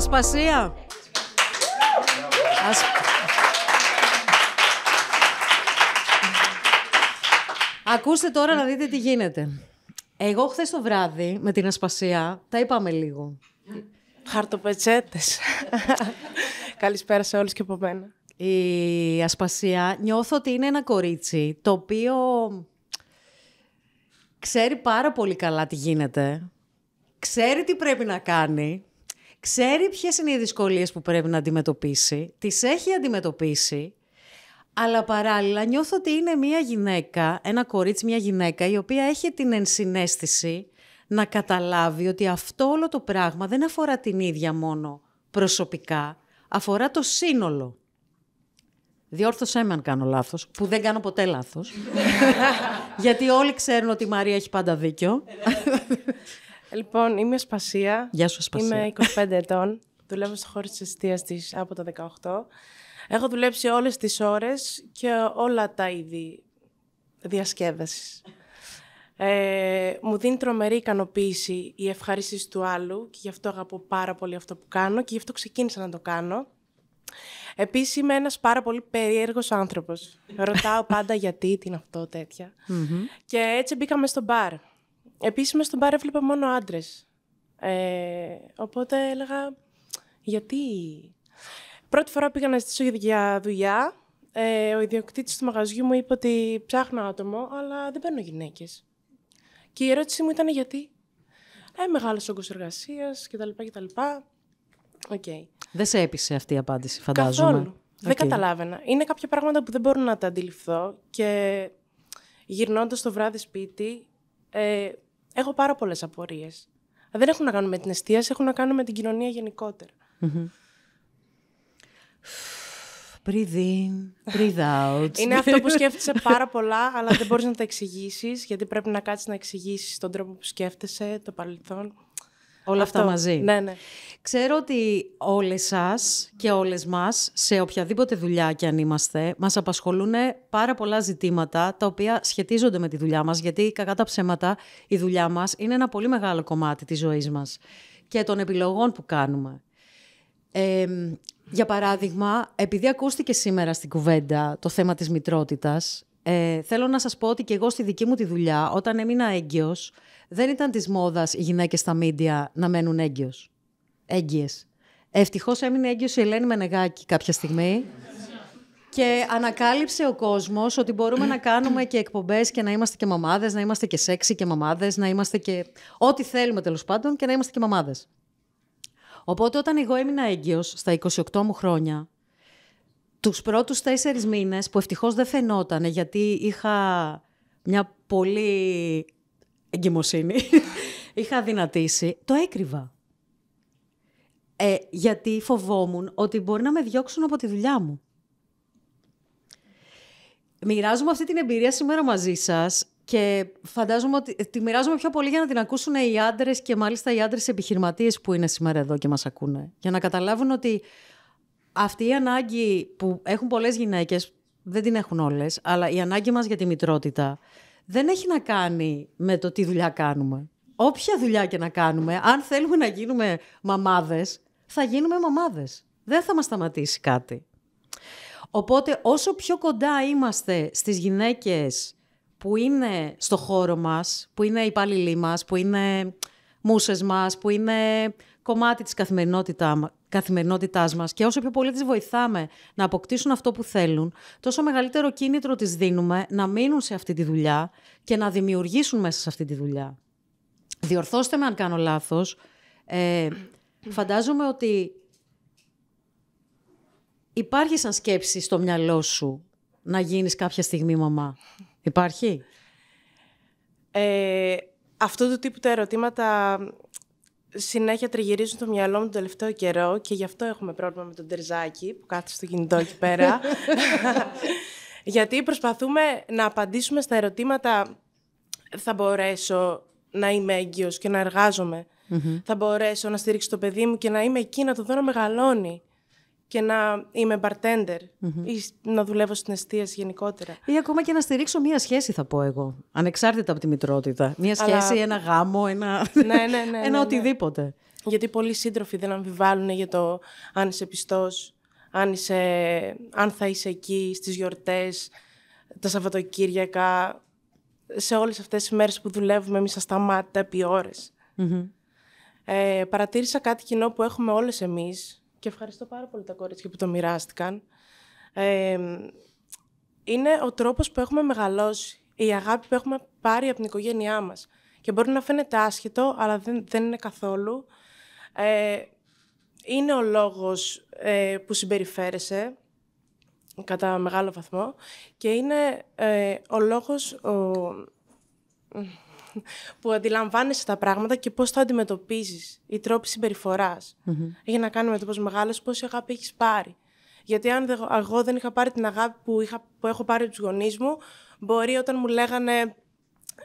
Ασπασία. Ακούστε τώρα να δείτε τι γίνεται. Εγώ χθες το βράδυ με την Ασπασία τα είπαμε λίγο. Χαρτοπετσέτες. Καλησπέρα σε όλους και από μένα. Η Ασπασία νιώθω ότι είναι ένα κορίτσι το οποίο ξέρει πάρα πολύ καλά τι γίνεται. Ξέρει τι πρέπει να κάνει ξέρει ποιες είναι οι δυσκολίες που πρέπει να αντιμετωπίσει, τις έχει αντιμετωπίσει, αλλά παράλληλα νιώθω ότι είναι μια γυναίκα, ένα κορίτσι, μια γυναίκα η οποία έχει την ενσυναίσθηση να καταλάβει ότι αυτό όλο το πράγμα δεν αφορά την ίδια μόνο προσωπικά, αφορά το σύνολο. Διόρθωσέ με αν κάνω λάθος, που δεν κάνω ποτέ λάθος. Γιατί όλοι ξέρουν ότι η Μαρία έχει πάντα δίκιο. Ε, ναι. Λοιπόν, είμαι Ασπασία. Γεια σου, Ασπασία. Είμαι 25 ετών. Δουλεύω στο χώρο της της από το 18. Έχω δουλέψει όλες τις ώρες και όλα τα είδη διασκέδασης. Ε, μου δίνει τρομερή ικανοποίηση η ευχαρίστηση του άλλου και γι' αυτό αγαπώ πάρα πολύ αυτό που κάνω και γι' αυτό ξεκίνησα να το κάνω. Επίσης είμαι ένας πάρα πολύ περίεργος άνθρωπος. Ρωτάω πάντα γιατί, τι είναι αυτό, Και έτσι μπήκαμε στο μπαρ. Επίσης, μέσα στον μπαρ έβλεπα μόνο άντρες. Ε, οπότε έλεγα, γιατί... Πρώτη φορά πήγα να ζητήσω για δουλειά. Ε, ο ιδιοκτήτης του μαγαζιού μου είπε ότι ψάχνω άτομο, αλλά δεν παίρνω γυναίκες. Και η ερώτησή μου ήταν γιατί. Ε, μεγάλος όγκος εργασίας κτλ. κτλ. Okay. Δεν σε έπεισε αυτή η απάντηση, φαντάζομαι. Καθόλου. Δεν καταλάβαινα. Είναι κάποια πράγματα που δεν μπορώ να τα αντιληφθώ και γυρνώντας το βράδυ σπίτι, ε, έχω πάρα πολλές απορίες. Δεν έχουν να κάνουν με την εστίαση, έχουν να κάνουν με την κοινωνία Breathe in, breathe out. Είναι αυτό που σκέφτεσαι πάρα πολλά, αλλά δεν μπορείς να τα εξηγήσεις, γιατί πρέπει να κάτσεις να εξηγήσεις τον τρόπο που σκέφτεσαι, το παρελθόν. Όλα αυτά μαζί. Ναι, ναι. Ξέρω ότι όλες σας και όλες μας, σε οποιαδήποτε δουλειά και αν είμαστε, μας απασχολούν πάρα πολλά ζητήματα τα οποία σχετίζονται με τη δουλειά μας, γιατί κακά τα ψέματα η δουλειά μας είναι ένα πολύ μεγάλο κομμάτι της ζωής μας και των επιλογών που κάνουμε. για παράδειγμα, επειδή ακούστηκε σήμερα στην κουβέντα το θέμα της μητρότητας, ε, θέλω να σας πω ότι και εγώ στη δική μου τη δουλειά, όταν έμεινα έγκυος, δεν ήταν της μόδας οι γυναίκες στα μίντια να μένουν έγκυος. Έγκυες. Ευτυχώς έμεινε έγκυος η Ελένη Μενεγάκη κάποια στιγμή. Και ανακάλυψε ο κόσμος ότι μπορούμε να κάνουμε και εκπομπές και να είμαστε και μαμάδες, να είμαστε και σεξι και μαμάδες, να είμαστε και. ό,τι θέλουμε τέλος πάντων και να είμαστε και μαμάδες. Οπότε όταν εγώ έμεινα έγκυος στα 28 μου χρόνια, τους πρώτους τέσσερις μήνες που ευτυχώς δεν φαινόταν γιατί είχα μια πολύ εγκυμοσύνη, είχα δυνατήσει, το έκρυβα. Ε, γιατί φοβόμουν ότι μπορεί να με διώξουν από τη δουλειά μου. Μοιράζομαι αυτή την εμπειρία σήμερα μαζί σας και φαντάζομαι ότι ε, τη μοιράζομαι πιο πολύ για να την ακούσουν οι άντρες και μάλιστα οι άντρες επιχειρηματίες που είναι σήμερα εδώ και μας ακούνε. Για να καταλάβουν ότι αυτή η ανάγκη που έχουν πολλές γυναίκες, δεν την έχουν όλες, αλλά η ανάγκη μας για τη μητρότητα δεν έχει να κάνει με το τι δουλειά κάνουμε. Όποια δουλειά και να κάνουμε, αν θέλουμε να γίνουμε μαμάδες, θα γίνουμε μαμάδες. Δεν θα μας σταματήσει κάτι. Οπότε όσο πιο κοντά είμαστε στις γυναίκες που είναι στο χώρο μας, που είναι υπάλληλοι μας, που είναι μουσες μας, που είναι κομμάτι της καθημερινότητα, καθημερινότητάς μας και όσο πιο πολύ τις βοηθάμε να αποκτήσουν αυτό που θέλουν, τόσο μεγαλύτερο κίνητρο τις δίνουμε να μείνουν σε αυτή τη δουλειά και να δημιουργήσουν μέσα σε αυτή τη δουλειά. Διορθώστε με αν κάνω λάθος. Ε, φαντάζομαι ότι υπάρχει σαν σκέψη στο μυαλό σου να γίνεις κάποια στιγμή μαμά. Υπάρχει. Ε, αυτού του τύπου τα ερωτήματα συνέχεια τριγυρίζουν το μυαλό μου τον τελευταίο καιρό και γι' αυτό έχουμε πρόβλημα με τον Τερζάκη που κάθεται στο κινητό εκεί πέρα. Γιατί προσπαθούμε να απαντήσουμε στα ερωτήματα θα μπορέσω να είμαι έγκυος και να εργαζομαι Θα μπορέσω να στηρίξω το παιδί μου και να είμαι εκεί να το δω να μεγαλώνει και να είμαι bartender ή να δουλεύω στην εστίαση γενικότερα. Ή ακόμα και να στηρίξω μία σχέση, θα πω εγώ. Ανεξάρτητα από τη μητρότητα. Μία σχέση, ένα γάμο, ένα, ναι, ναι, ναι, ναι ένα ναι. οτιδήποτε. Γιατί πολλοί σύντροφοι δεν αμφιβάλλουν για το αν είσαι πιστός, αν, αν θα είσαι εκεί στις γιορτές, τα Σαββατοκύριακα, σε όλες αυτές τις μέρες που δουλεύουμε εμείς ασταμάτητα επί ε, παρατήρησα κάτι κοινό που έχουμε όλες εμείς, και ευχαριστώ πάρα πολύ τα κορίτσια που το μοιράστηκαν. είναι ο τρόπος που έχουμε μεγαλώσει, η αγάπη που έχουμε πάρει από την οικογένειά μας. Και μπορεί να φαίνεται άσχετο, αλλά δεν, δεν είναι καθόλου. Ε, είναι ο λόγος ε, που συμπεριφέρεσαι, κατά μεγάλο βαθμό, και είναι ε, ο λόγος... Ο που αντιλαμβάνεσαι τα πράγματα και πώς το αντιμετωπίζεις οι τροποι συμπεριφορά συμπεριφοράς. Έχει να κάνει με το πώς μεγάλος, πόση αγάπη έχεις πάρει. Γιατί αν εγώ δεν είχα πάρει την αγάπη που, είχα, που έχω πάρει από τους γονείς μου, μπορεί όταν μου λέγανε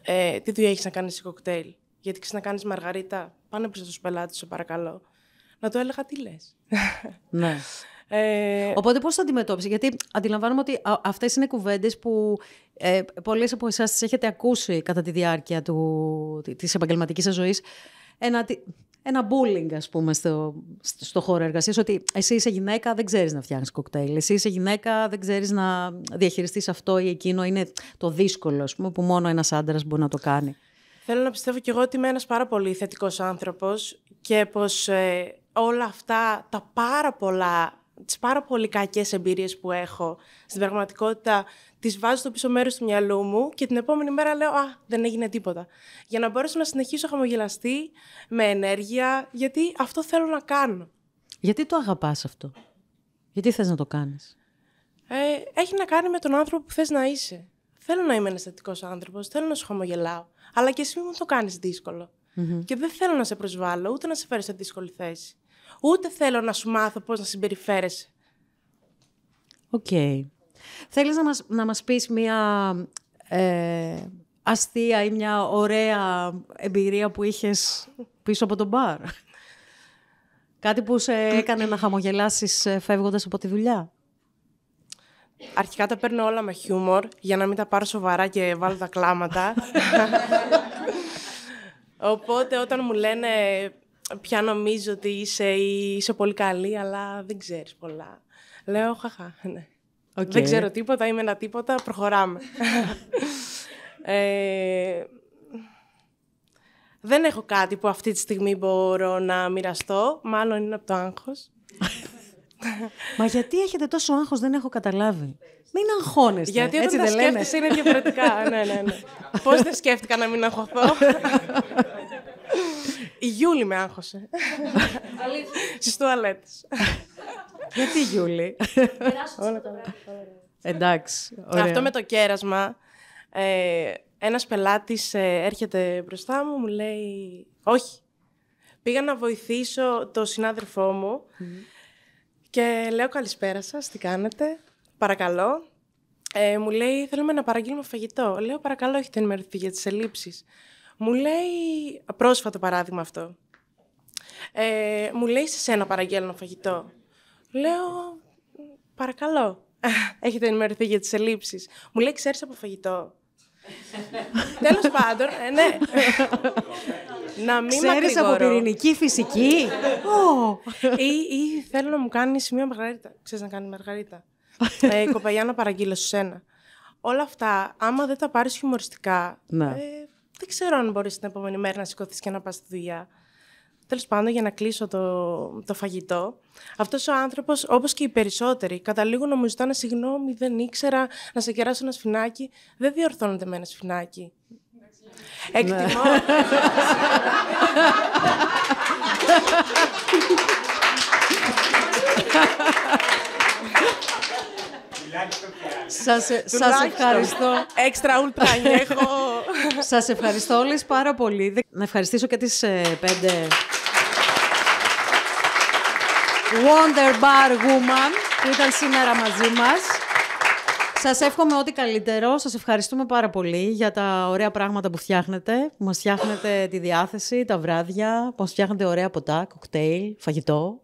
ε, τι δουλειά έχεις να κάνεις σε κοκτέιλ, γιατί ξέρεις να κάνεις μαργαρίτα, πάνε πίσω τους πελάτες, σε παρακαλώ. Να το έλεγα τι λες. Ναι. Ε... Οπότε πώς θα αντιμετώπισες, γιατί αντιλαμβάνομαι ότι αυτές είναι κουβέντες που ε, πολλές από εσάς τις έχετε ακούσει κατά τη διάρκεια του, της επαγγελματικής σας Ένα, ένα bullying, ας πούμε, στο, στο χώρο εργασίας, ότι εσύ είσαι γυναίκα, δεν ξέρεις να φτιάχνεις κοκτέιλ. Εσύ είσαι γυναίκα, δεν ξέρεις να διαχειριστείς αυτό ή εκείνο. Είναι το δύσκολο, ας πούμε, που μόνο ένας άντρας μπορεί να το κάνει. Θέλω να πιστεύω κι εγώ ότι είμαι ένας πάρα πολύ θετικός άνθρωπος και πως ε, όλα αυτά τα πάρα πολλά τις πάρα πολύ κακές εμπειρίες που έχω στην πραγματικότητα τις βάζω στο πίσω μέρος του μυαλού μου και την επόμενη μέρα λέω «Α, δεν έγινε τίποτα». Για να μπορέσω να συνεχίσω χαμογελαστή, με ενέργεια, γιατί αυτό θέλω να κάνω. Γιατί το αγαπάς αυτό? Γιατί θες να το κάνεις? Ε, έχει να κάνει με τον άνθρωπο που θες να είσαι. Θέλω να είμαι αισθητικό άνθρωπος, θέλω να σου χαμογελάω. Αλλά και εσύ μου το κάνεις δύσκολο. Mm-hmm. Και δεν θέλω να σε προσβάλλω, ούτε να σε φέρω σε δύσκολη θέση. Ούτε θέλω να σου μάθω πώς να συμπεριφέρεσαι. Οκ. Okay. Θέλεις να μας, να μας πεις μία ε, αστεία ή μια αστεια η εμπειρία που είχες πίσω από τον μπαρ. Κάτι που σε έκανε να χαμογελάσεις ε, φεύγοντας από τη δουλειά. Αρχικά τα παίρνω όλα με χιούμορ, για να μην τα πάρω σοβαρά και βάλω τα κλάματα. Οπότε όταν μου λένε πια νομίζω ότι είσαι, είσαι πολύ καλή, αλλά δεν ξέρεις πολλά. Λέω, χαχά, ναι. Okay. Δεν ξέρω τίποτα, είμαι ένα τίποτα, προχωράμε. ε, δεν έχω κάτι που αυτή τη στιγμή μπορώ να μοιραστώ. Μάλλον είναι από το άγχος. Μα γιατί έχετε τόσο άγχος, δεν έχω καταλάβει. Μην αγχώνεστε. Γιατί όταν Έτσι τα δεν σκέφτεσαι είναι διαφορετικά. ναι, ναι, ναι. Πώς δεν σκέφτηκα να μην αγχωθώ. Η Γιούλη με άγχωσε. Στις τουαλέτες. Γιατί η Γιούλη. Όλα τα Εντάξει. Αυτό με το κέρασμα. Ε, Ένας πελάτης ε, έρχεται μπροστά μου, μου λέει. Όχι. Πήγα να βοηθήσω το συνάδελφό μου και λέω καλησπέρα σας, τι κάνετε. Παρακαλώ. Ε, μου λέει, θέλουμε να παραγγείλουμε φαγητό. Λέω, παρακαλώ, έχετε ενημερωθεί για τις ελλείψεις. Μου λέει, πρόσφατο παράδειγμα αυτό, ε, μου λέει σε σένα παραγγέλνω φαγητό. Λέω, παρακαλώ, έχετε ενημερωθεί για τις ελλείψεις. Μου λέει, ξέρεις από φαγητό. Τέλος πάντων, ε, ναι. να μην Ξέρεις από πυρηνική φυσική. oh. ή, ή, θέλω να μου κάνεις μια μαργαρίτα. Ξέρεις να κάνει μαργαρίτα. ε, κοπαγιά να παραγγείλω σε σένα. Όλα αυτά, άμα δεν τα πάρεις χιουμοριστικά, ναι. Ε, δεν ξέρω αν μπορείς την επόμενη μέρα να σηκωθείς και να πας στη δουλειά. Τέλος πάντων, για να κλείσω το, το φαγητό, αυτός ο άνθρωπος, όπως και οι περισσότεροι, καταλήγουν να μου ζητάνε συγγνώμη, δεν ήξερα να σε κεράσω ένα σφινάκι. Δεν διορθώνονται με ένα σφινάκι. Εκτιμώ. Ναι. Σας, σας ευχαριστώ. Έξτρα έχω. Σας ευχαριστώ όλες πάρα πολύ. Να ευχαριστήσω και τις ε, πέντε... Wonder Bar Woman που ήταν σήμερα μαζί μας. Σας εύχομαι ό,τι καλύτερο. Σας ευχαριστούμε πάρα πολύ για τα ωραία πράγματα που φτιάχνετε. Μα μας φτιάχνετε τη διάθεση, τα βράδια. Που φτιάχνετε ωραία ποτά, κοκτέιλ, φαγητό.